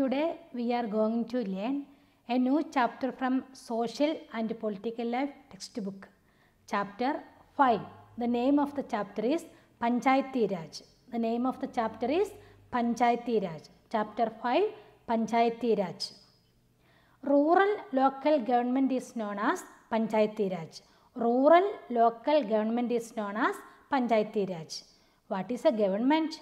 Today we are going to learn a new chapter from Social and Political Life textbook. Chapter 5. The name of the chapter is Panchayati Raj. The name of the chapter is Panchayati Raj. Chapter 5 Panchayati Raj. Rural local government is known as Panchayati Raj. Rural local government is known as Panchayati Raj. What is a government?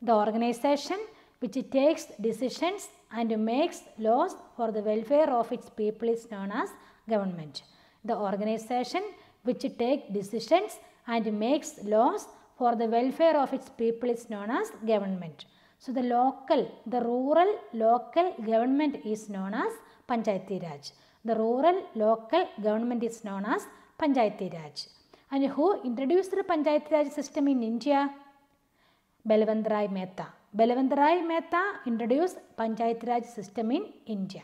The organization which takes decisions and makes laws for the welfare of its people is known as government. The organization which take decisions and makes laws for the welfare of its people is known as government. So, the local, the rural local government is known as Panchayati Raj. The rural local government is known as Panchayati Raj. And who introduced the Panchayati Raj system in India? Balwant Rai Mehta. Balawantharai Mehta introduced Panchayati Raj system in India.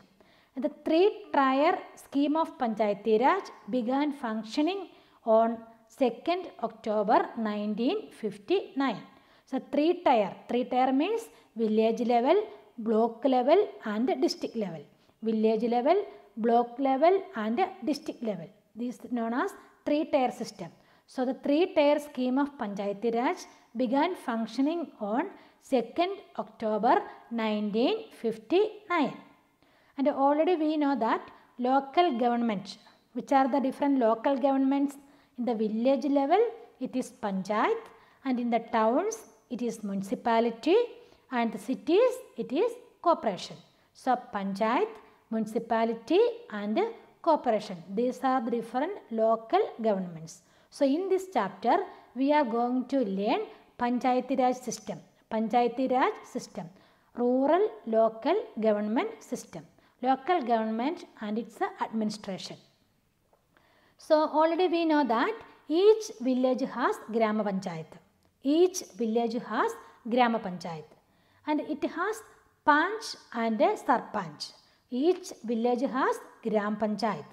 The three-tier scheme of Panchayati Raj began functioning on 2nd October 1959. So three-tier, three-tier means village level, block level and district level. Village level, block level and district level. This is known as three-tier system. So the three-tier scheme of Panchayati Raj began functioning on 2nd October 1959. And already we know that local government, which are the different local governments in the village level, it is panchayat and in the towns, it is municipality and the cities, it is corporation. So, panchayat, municipality and corporation. These are the different local governments. So, in this chapter, we are going to learn Panchayati Raj system. Panchayati Raj system rural local government system local government and its administration. So, already we know that each village has Gram Panchayat. Each village has Gram Panchayat and it has Panch and star Sarpanch. Each village has Gram Panchayat.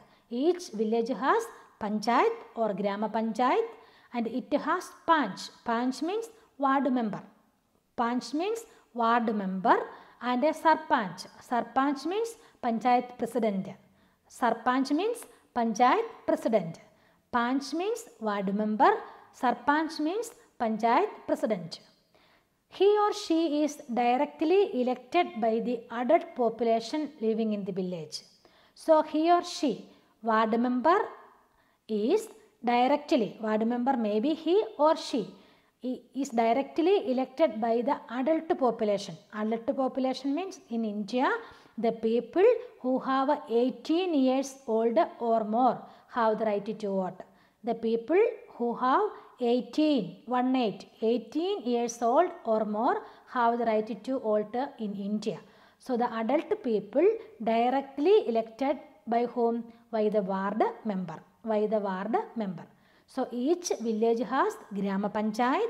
Each village has Panchayat or Gram Panchayat and it has Panch. Panch means ward member. Panch means ward member and a sarpanch. Sarpanch means panchayat president. Sarpanch means panchayat president. Panch means ward member. Sarpanch means panchayat president. He or she is directly elected by the adult population living in the village. So he or she, ward member is directly, ward member may be he or she is directly elected by the adult population. Adult population means in India, the people who have 18 years old or more have the right to vote. The people who have 18, 1 8, 18 years old or more have the right to vote in India. So the adult people directly elected by whom? By the ward member. By the ward member. So each village has Grama Panchayat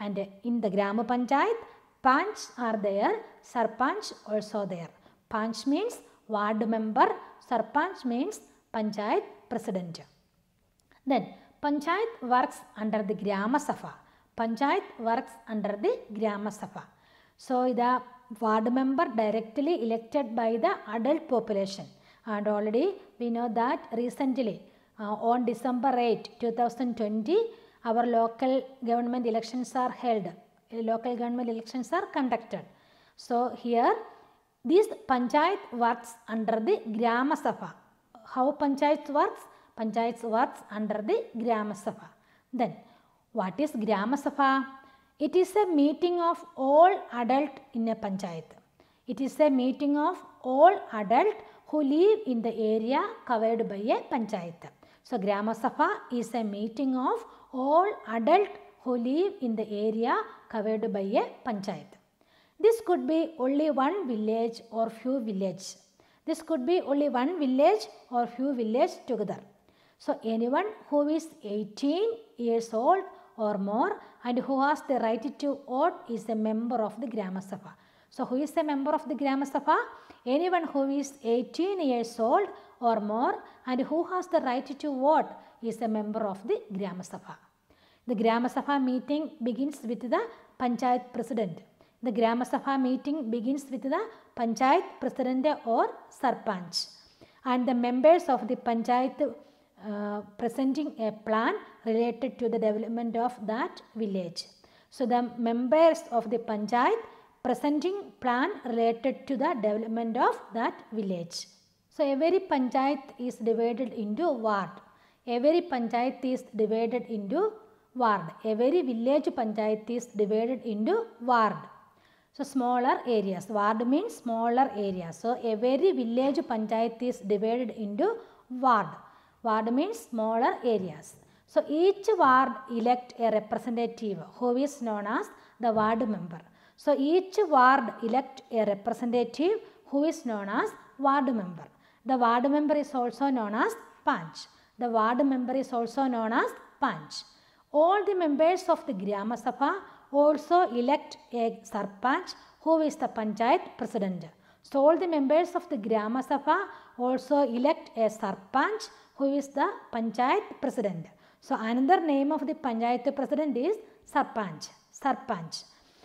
and in the Grama Panchayat, Panch are there, Sarpanch also there. Panch means ward member, Sarpanch means Panchayat president. Then Panchayat works under the Grama Sabha. Panchayat works under the Grama Sabha. So the ward member directly elected by the adult population and already we know that recently on December 8, 2020, our local government elections are held, local government elections are conducted. So, here this panchayat works under the Grama Sabha. How panchayat works? Panchayat works under the Grama Sabha. Then, what is Grama Sabha? It is a meeting of all adult in a panchayat. It is a meeting of all adult who live in the area covered by a panchayat. So, Grama Sabha is a meeting of all adult who live in the area covered by a panchayat. This could be only one village or few villages. This could be only one village or few villages together. So, anyone who is 18 years old or more and who has the right to vote is a member of the Grama Sabha. So, who is a member of the Grama Sabha? Anyone who is 18 years old or more and who has the right to vote is a member of the Gram Sabha. The Gram Sabha meeting begins with the Panchayat President. The Gram Sabha meeting begins with the Panchayat President or Sarpanch and the members of the Panchayat uh, presenting a plan related to the development of that village. So the members of the Panchayat presenting plan related to the development of that village. So, every panchayat is divided into ward. Every panchayat is divided into ward. Every village panchayat is divided into ward. So, smaller areas. Ward means smaller areas. So, every village panchayat is divided into ward. Ward means smaller areas. So, each ward elect a representative who is known as the ward member. So, each ward elect a representative who is known as ward member. The ward member is also known as Panch. The ward member is also known as Panch. All the members of the Grama Sabha also elect a Sarpanch who is the Panchayat President. So all the members of the Grama Sabha also elect a Sarpanch who is the Panchayat President. So another name of the Panchayat President is Sarpanch. Sarpanch.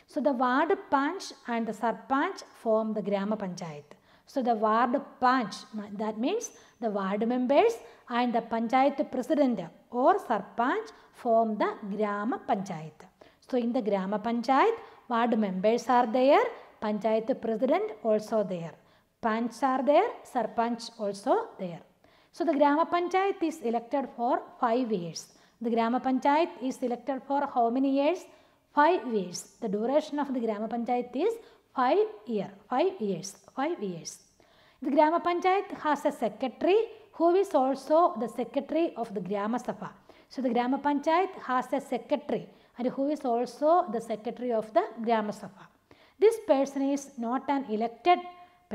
So the ward Panch and the Sarpanch form the Grama Panchayat. So the ward panch, that means the ward members and the panchayat president or sarpanch form the Grama Panchayat. So in the Grama Panchayat, ward members are there, panchayat president also there. Panch are there, sarpanch also there. So the Grama Panchayat is elected for 5 years. The Grama Panchayat is elected for how many years? 5 years. The duration of the Grama Panchayat is 5 year, 5 years five years. The Grama Panchayat has a secretary who is also the secretary of the Grama Sabha. So, the Grama Panchayat has a secretary and who is also the secretary of the Grama Sabha. This person is not an elected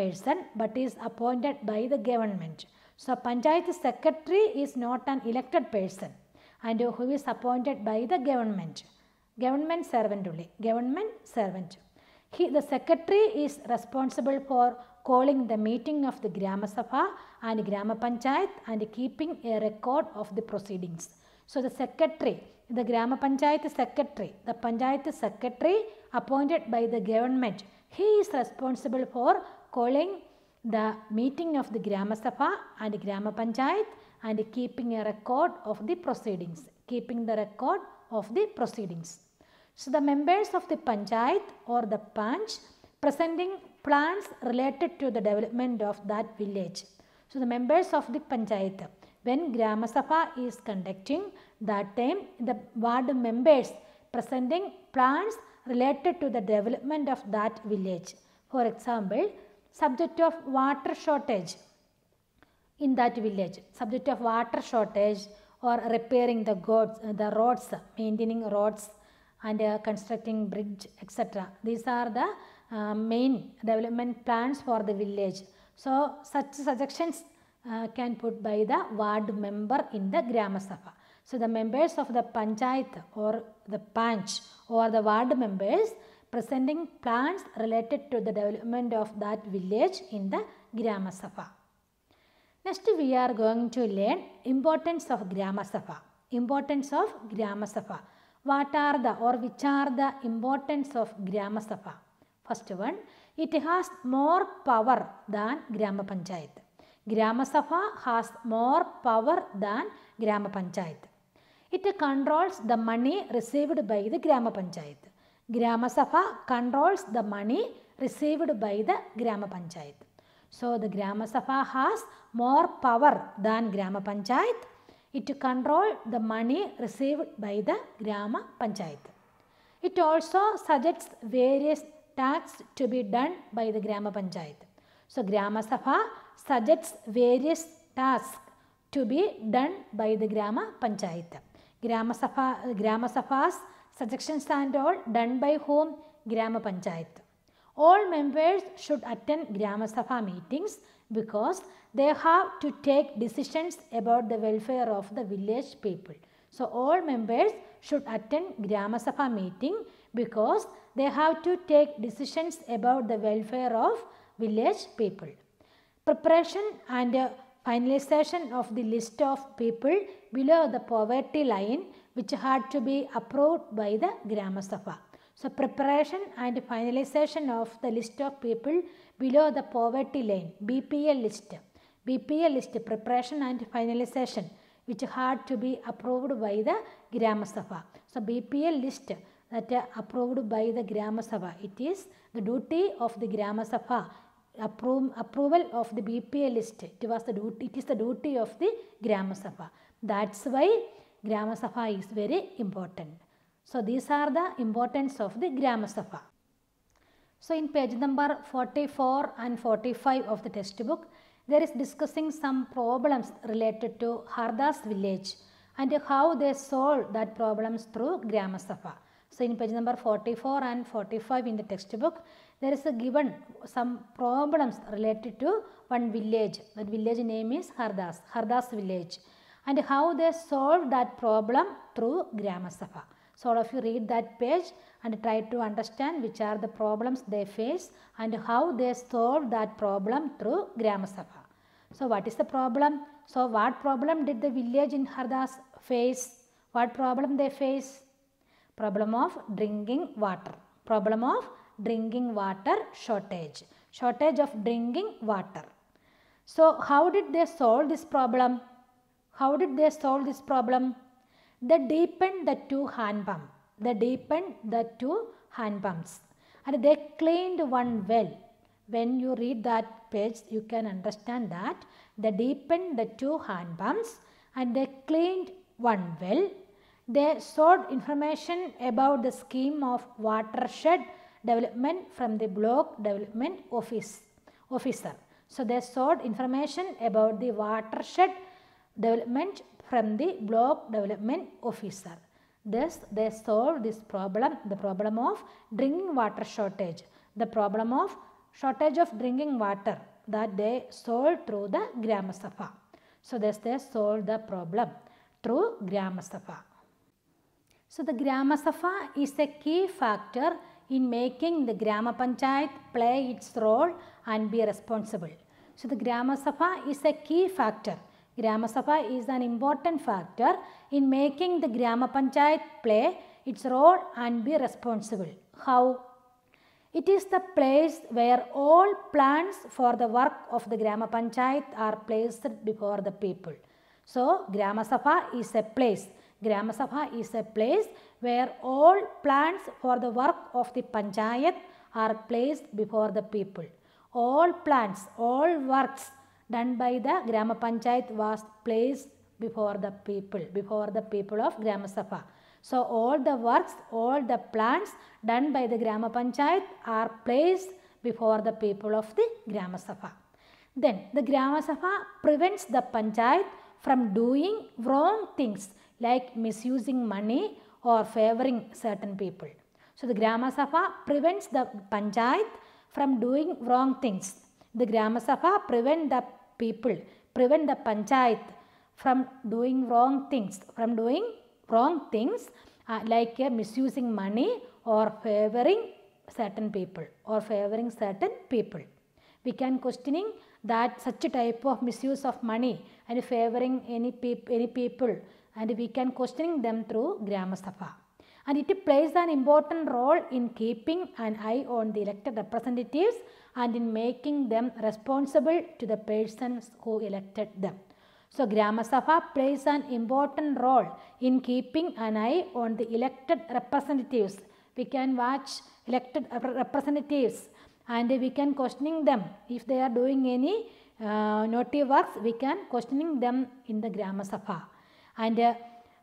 person but is appointed by the government. So, Panchayat secretary is not an elected person and who is appointed by the government. Government servant only. Government servant. He, the secretary is responsible for calling the meeting of the Grama Sabha and Grama Panchayat and keeping a record of the proceedings. So the secretary, the Grama Panchayat secretary, the Panchayat secretary appointed by the government, he is responsible for calling the meeting of the Grama Sabha and Grama Panchayat and keeping a record of the proceedings, keeping the record of the proceedings. So the members of the panchayat or the panch presenting plans related to the development of that village. So the members of the panchayat when Grama Sabha is conducting that time the ward members presenting plans related to the development of that village. For example, subject of water shortage in that village, subject of water shortage or repairing the, the roads, maintaining roads and uh, constructing bridge etc. These are the uh, main development plans for the village. So, such suggestions uh, can put by the ward member in the Gram Sabha. So, the members of the Panchayat or the Panch or the ward members presenting plans related to the development of that village in the Gram Sabha. Next we are going to learn importance of Gram Sabha. Importance of Gram Sabha. What are the or which are the importance of Gram Sabha? First one, it has more power than Gram Panchayat. Gram Sabha has more power than Gram Panchayat. It controls the money received by the Gram Panchayat. Gram Sabha controls the money received by the Gram Panchayat. So the Gram Sabha has more power than Gram Panchayat It controlled the money received by the Grama Panchayat. It also suggests various tasks to be done by the Grama Panchayat. So, Grama Sabha suggests various tasks to be done by the Grama Panchayat. Grama, Sabha, Grama Sabha's suggestions and all done by whom? Grama Panchayat. All members should attend Grama Sabha meetings because they have to take decisions about the welfare of the village people. So, all members should attend Grama Sabha meeting because they have to take decisions about the welfare of village people. Preparation and uh, finalization of the list of people below the poverty line which had to be approved by the Grama Sabha. So, preparation and finalization of the list of people below the poverty line, BPL list. BPL list preparation and finalization which had to be approved by the Gram Sabha. So BPL list that approved by the Gram Sabha. It is the duty of the Gram Sabha approval of the BPL list. It was the duty, it is the duty of the Gram Sabha. That's why Gram Sabha is very important. So these are the importance of the Gram Sabha. So, in page number 44 and 45 of the textbook, there is discussing some problems related to Hardas village and how they solved that problems through Grama Sabha. So, in page number 44 and 45 in the textbook, there is a given some problems related to one village. That village name is Hardas, Hardas village and how they solved that problem through Grama Sabha. So all of you read that page and try to understand which are the problems they face and how they solve that problem through Gram Sabha. So what is the problem? So what problem did the village in Hardas face? What problem they face? Problem of drinking water. Problem of drinking water shortage. Shortage of drinking water. So how did they solve this problem? How did they solve this problem? They deepened the two hand pump. They deepened the two hand pumps. And they cleaned one well. When you read that page, you can understand that. They deepened the two hand pumps and they cleaned one well. They sought information about the scheme of watershed development from the block development office officer. So they sought information about the watershed development from the block development officer. Thus, they solve this problem, the problem of drinking water shortage, the problem of shortage of drinking water that they solved through the Gram Sabha. So, thus they solved the problem through Gram Sabha. So, the Gram Sabha is a key factor in making the Grama Panchayat play its role and be responsible. So, the Gram Sabha is a key factor Gram Sabha is an important factor in making the Gram Panchayat play its role and be responsible. How? It is the place where all plans for the work of the Gram Panchayat are placed before the people. So, Gram Sabha is a place. Gram Sabha is a place where all plans for the work of the Panchayat are placed before the people. All plans, all works done by the Grama Panchayat was placed before the people, before the people of Grama Sabha. So, all the works, all the plans done by the Grama Panchayat are placed before the people of the Grama Sabha. Then, the Grama Sabha prevents the Panchayat from doing wrong things like misusing money or favoring certain people. So, the Grama Sabha prevents the Panchayat from doing wrong things. The Grama Sabha prevent the people, prevent the panchayat from doing wrong things, from doing wrong things uh, like uh, misusing money or favoring certain people or favoring certain people. We can questioning that such a type of misuse of money and favoring any, peop any people and we can questioning them through Gramasabha and it plays an important role in keeping an eye on the elected representatives and in making them responsible to the persons who elected them. So, Gram Sabha plays an important role in keeping an eye on the elected representatives. We can watch elected representatives and we can questioning them if they are doing any uh, naughty works we can questioning them in the Gram Sabha and uh,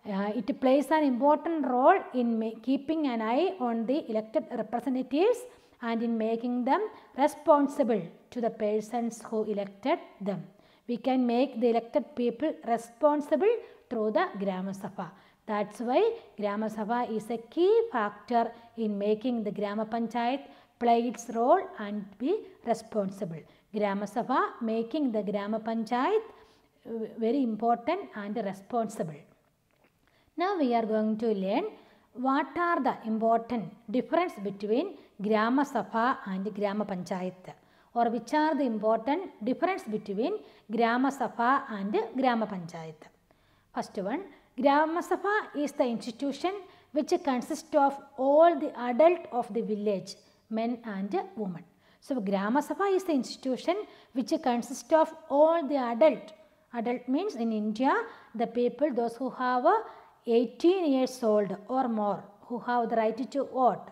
uh, it plays an important role in keeping an eye on the elected representatives and in making them responsible to the persons who elected them. We can make the elected people responsible through the Gram Sabha. That's why Gram Sabha is a key factor in making the Gram Panchayat play its role and be responsible. Gram Sabha making the Gram Panchayat uh, very important and responsible. Now we are going to learn what are the important difference between Grama Sabha and Grama Panchayat or which are the important difference between Grama Sabha and Grama Panchayat. First one, Grama Sabha is the institution which consists of all the adult of the village, men and women. So, Grama Sabha is the institution which consists of all the adult. Adult means in India, the people, those who have a 18 years old or more who have the right to vote.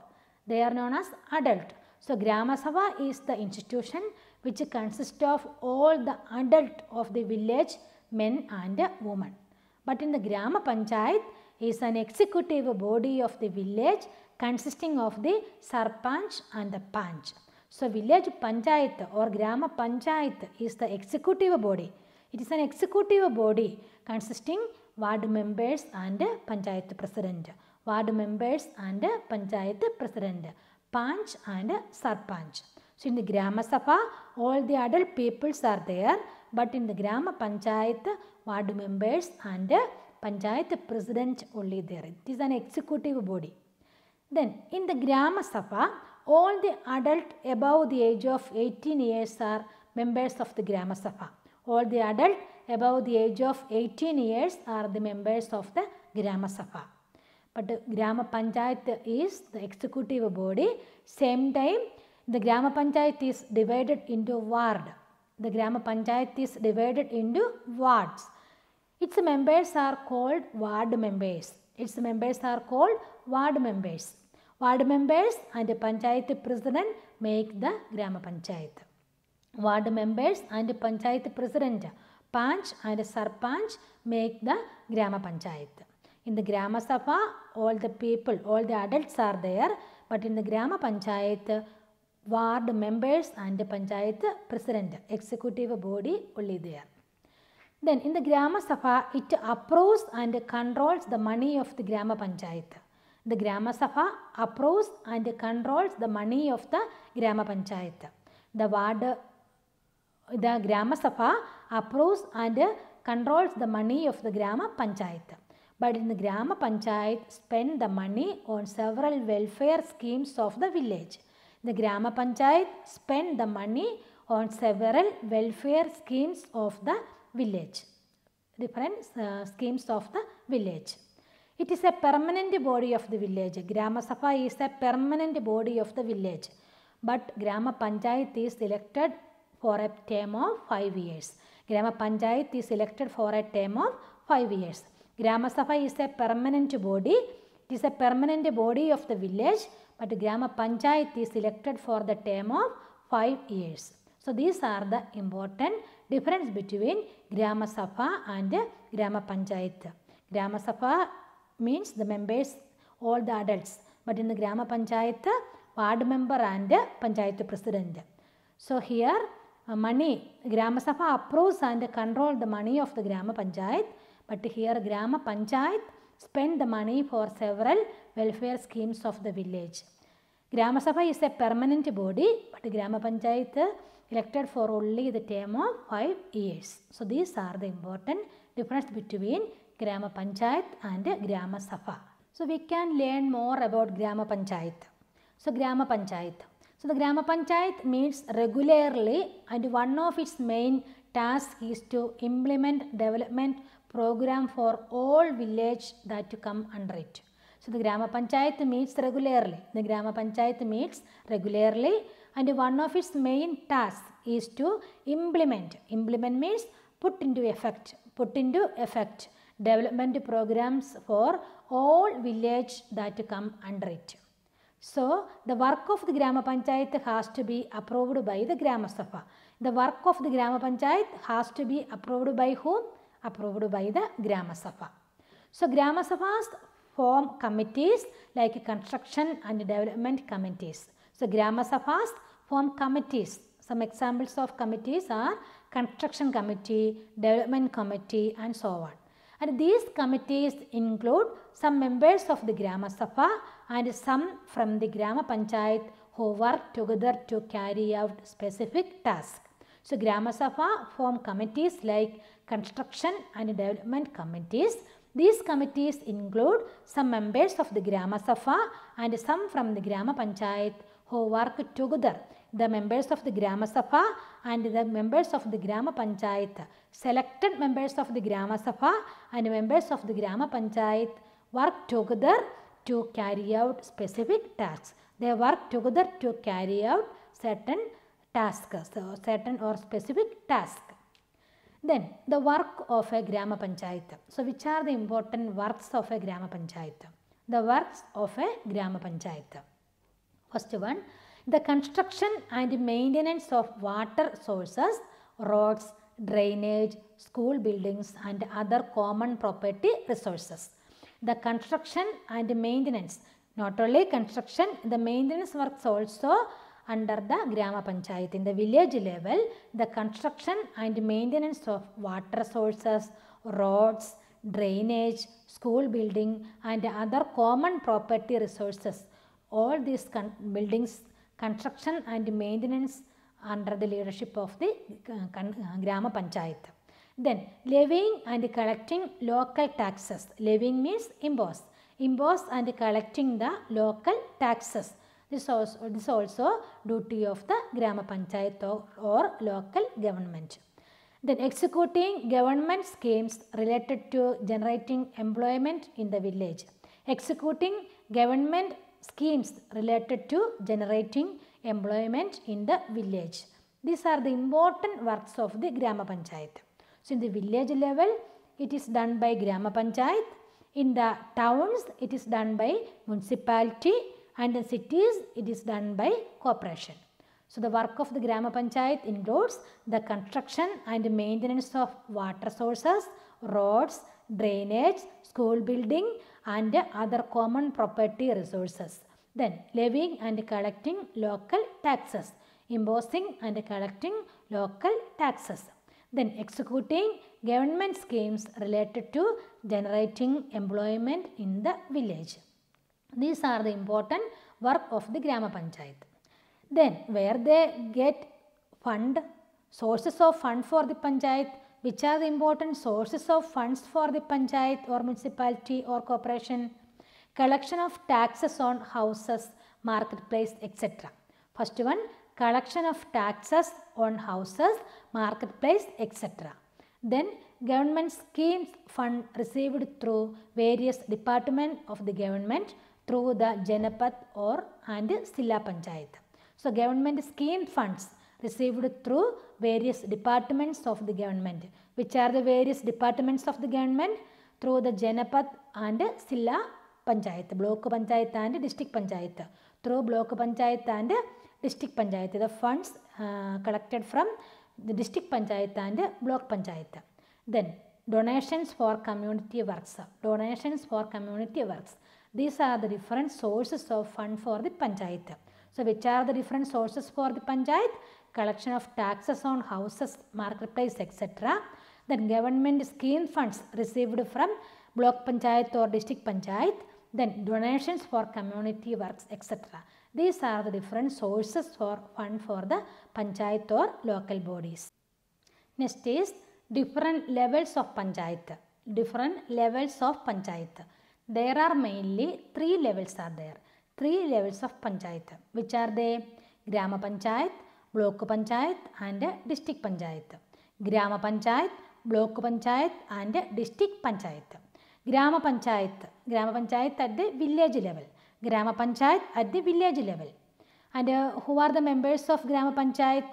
They are known as adult. So, Gram Sabha is the institution which consists of all the adult of the village men and women. But in the Grama Panchayat is an executive body of the village consisting of the Sarpanch and the Panch. So, village Panchayat or Grama Panchayat is the executive body. It is an executive body consisting ward members and panchayat president ward members and panchayat president panch and sarpanch so in the gram sabha all the adult peoples are there but in the gram panchayat ward members and panchayat president only there it is an executive body then in the gram sabha all the adult above the age of eighteen years are members of the gram sabha all the adult above the age of 18 years are the members of the Grama Sabha. But Grama Panchayat is the executive body. Same time, the Grama Panchayat is divided into ward. The Grama Panchayat is divided into wards. Its members are called ward members. Its members are called ward members. Ward members and the Panchayat president make the Grama Panchayat. Ward members and the Panchayat president Panch and Sarpanch make the Grama Panchayat. In the Grama Sabha, all the people, all the adults are there. But in the Grama Panchayat, ward members and Panchayat President, executive body only there. Then in the Grama Sabha, it approves and controls the money of the Grama Panchayat. The Grama Sabha approves and controls the money of the Grama Panchayat. The ward, the Grama Sabha approves and controls the money of the Grama Panchayat. But in the Grama Panchayat spend the money on several welfare schemes of the village. The Grama Panchayat spend the money on several welfare schemes of the village. Different uh, schemes of the village. It is a permanent body of the village. Grama Sabha is a permanent body of the village. But Grama Panchayat is elected for a term of 5 years. Grama is elected for a term of 5 years. Grama Sabha is a permanent body. It is a permanent body of the village but Grama Panchayat is elected for the term of 5 years. So these are the important difference between Grama Sabha and Grama Panchayat. Grama Sabha means the members, all the adults. But in the Grama Panchayat, ward member and Panchayat president. So here money. Gram Sabha approves and controls the money of the Grama Panchayat. But here Grama Panchayat spend the money for several welfare schemes of the village. Gram Sabha is a permanent body, but Grama Panchayat elected for only the term of 5 years. So these are the important difference between Grama Panchayat and Grama Sabha. So we can learn more about Grama Panchayat. So Grama Panchayat. So, the Gram Panchayat meets regularly and one of its main tasks is to implement development program for all village that come under it. So, the Gram Panchayat meets regularly. The Gram Panchayat meets regularly and one of its main tasks is to implement. Implement means put into effect. Put into effect development programs for all village that come under it. So, the work of the Grama Panchayat has to be approved by the Grama Sabha. The work of the Grama Panchayat has to be approved by whom? Approved by the Grama Sabha. So, Grama Sabhas form committees like construction and development committees. So, Grama Sabhas form committees. Some examples of committees are construction committee, development committee and so on. And these committees include some members of the Grama Sabha and some from the Grama Panchayat who work together to carry out specific tasks. So, Grama Sabha form committees like construction and development committees. These committees include some members of the Grama Sabha and some from the Grama Panchayat who work together. The members of the Grama Sabha and the members of the Grama Panchayat, selected members of the Grama Sabha and members of the Grama Panchayat work together to carry out specific tasks. They work together to carry out certain tasks, so uh, certain or specific tasks. Then the work of a Grama Panchayat. So which are the important works of a Grama Panchayat? The works of a Grama Panchayat. First one, the construction and maintenance of water sources, roads, drainage, school buildings and other common property resources. The construction and maintenance. Not only construction, the maintenance works also under the Grama Panchayat. In the village level, the construction and maintenance of water sources, roads, drainage, school building and other common property resources. All these con buildings, construction and maintenance under the leadership of the uh, Grama Panchayat. Then levying and collecting local taxes. Levying means impost. Impost and collecting the local taxes. This also, this also duty of the Grama Panchayat or, or local government. Then executing government schemes related to generating employment in the village. Executing government schemes related to generating employment in the village. These are the important works of the Grama Panchayat. So in the village level, it is done by Grama Panchayat. In the towns, it is done by municipality and in cities, it is done by corporation. So the work of the Grama Panchayat includes the construction and maintenance of water sources, roads, drainage, school building and other common property resources. Then levying and collecting local taxes, imposing and collecting local taxes. Then executing government schemes related to generating employment in the village. These are the important work of the Grama Panchayat. Then where they get fund, sources of fund for the Panchayat, which are the important sources of funds for the Panchayat or municipality or corporation, collection of taxes on houses, marketplace, etc. First one, collection of taxes on houses, marketplace, etc. Then government schemes fund received through various departments of the government through the Janapath or and Silla Panchayat. So government scheme funds received through various departments of the government. Which are the various departments of the government? Through the Janapath and Silla Panchayat, Block Panchayat and District Panchayat. Through Block Panchayat and district panchayat, the funds uh, collected from the district panchayat and the block panchayat. Then donations for community works, donations for community works. These are the different sources of fund for the panchayat. So which are the different sources for the panchayat? Collection of taxes on houses, marketplace, etc. Then government scheme funds received from block panchayat or district panchayat. Then donations for community works, etc. These are the different sources for fund for the panchayat or local bodies. Next is different levels of panchayat. Different levels of panchayat. There are mainly three levels are there. Three levels of panchayat. Which are they? Grama panchayat, block panchayat and district panchayat. Grama panchayat, block panchayat and district panchayat. Grama panchayat. Grama panchayat at the village level. Grama Panchayat at the village level. And uh, who are the members of Grama Panchayat?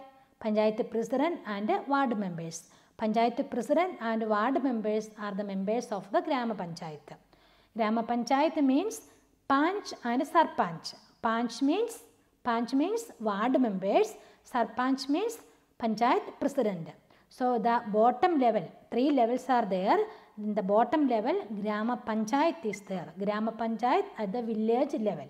Panchayat President and Ward members. Panchayat President and Ward members are the members of the Grama Panchayat. Grama Panchayat means Panch and Sarpanch. Panch means Panch means ward members. Sarpanch means Panchayat President. So the bottom level, three levels are there in the bottom level Grama Panchayat is there, Grama Panchayat at the village level.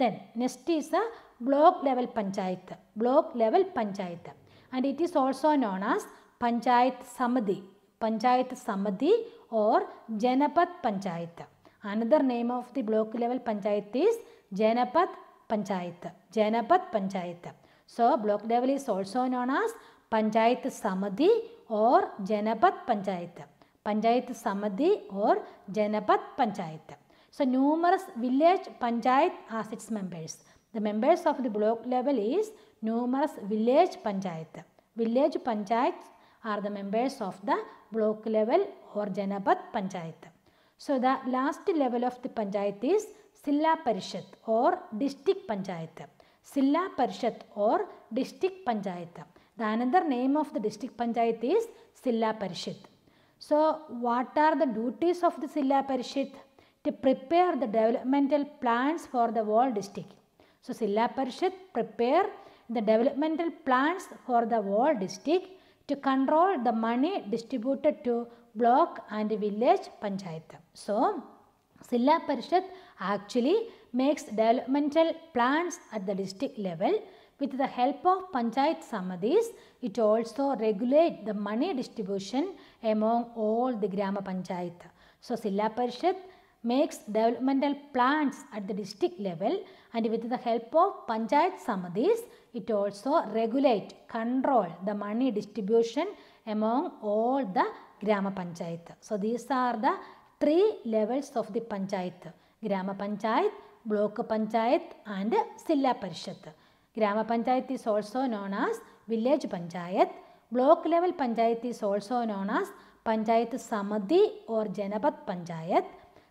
Then next is the block level Panchayat, block level Panchayat and it is also known as Panchayat Samadhi, Panchayat Samadhi or Janapat Panchayat. Another name of the block level Panchayat is Janapat Panchayat, Janapat Panchayat. So block level is also known as Panchayat Samadhi or Janapat Panchayat. Panchayat Samadhi or Janapat Panchayat. So numerous village panchayat has its members. The members of the block level is numerous village panchayat. Village panchayats are the members of the block level or Janapat Panchayat. So the last level of the panchayat is Silla Parishat or District Panchayat. Silla Parishat or District Panchayat. The another name of the district panchayat is Silla Parishat. So, what are the duties of the Silla Parishit? To prepare the developmental plans for the whole district. So, Silla Parishit prepare the developmental plans for the whole district to control the money distributed to block and village panchayat. So, Silla Parishad actually makes developmental plans at the district level. With the help of panchayat samadhis, it also regulates the money distribution among all the Grama Panchayat. So, Silla Parishad makes developmental plans at the district level and with the help of Panchayat Samadhis, it also regulates, control the money distribution among all the Grama Panchayat. So, these are the three levels of the Panchayat. Grama Panchayat, Block Panchayat and Silla Parishad. Grama Panchayat is also known as Village Panchayat Block level panchayat is also known as Panchayat Samadhi or Janapat Panchayat.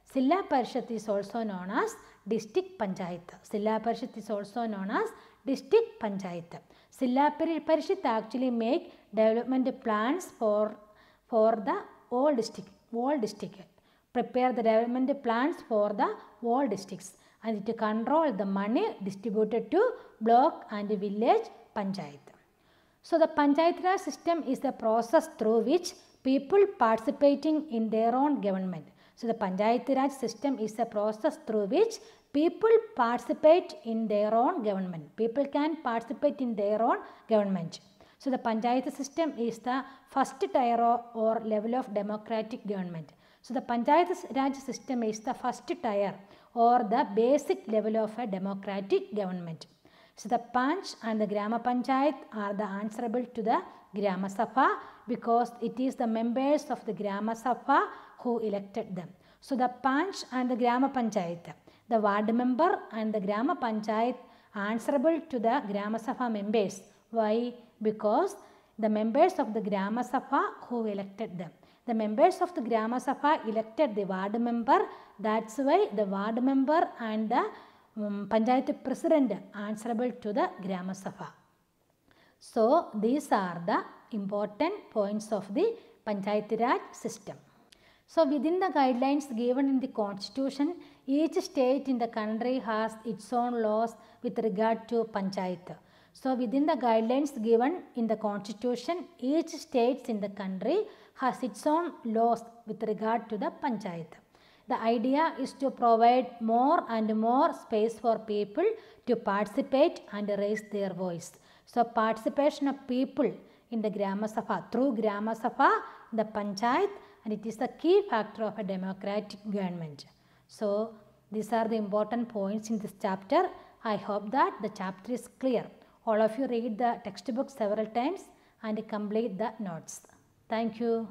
Silla Parishat is also known as District Panchayat. Silla Parishat is also known as District Panchayat. Silla Parishat actually make development plans for, for the all district, all district. Prepare the development plans for the all districts and it control the money distributed to block and village panchayat. So the Panchayat Raj system is the process through which people participating in their own government. So the Panchayat Raj system is the process through which people participate in their own government. People can participate in their own government. So the Panchayat system is the first tier or level of democratic government. So the Panchayat Raj system is the first tier or the basic level of a democratic government. So the panch and the Grama Panchayat are the answerable to the Grama Sabha because it is the members of the Grama Sabha who elected them. So the panch and the Grama Panchayat, the ward member and the Grama Panchayat answerable to the Grama Sabha members. Why? Because the members of the Grama Sabha who elected them. The members of the Grama Sabha elected the ward member. That's why the ward member and the answerable to the Grama Sabha. So these are the important points of the panchayat Raj system. So within the guidelines given in the constitution, each state in the country has its own laws with regard to panchayat. So within the guidelines given in the constitution, each state in the country has its own laws with regard to the panchayat. The idea is to provide more and more space for people to participate and raise their voice. So participation of people in the Gram Sabha, through Gram Sabha, the Panchayat and it is the key factor of a democratic government. So these are the important points in this chapter. I hope that the chapter is clear. All of you read the textbook several times and complete the notes. Thank you.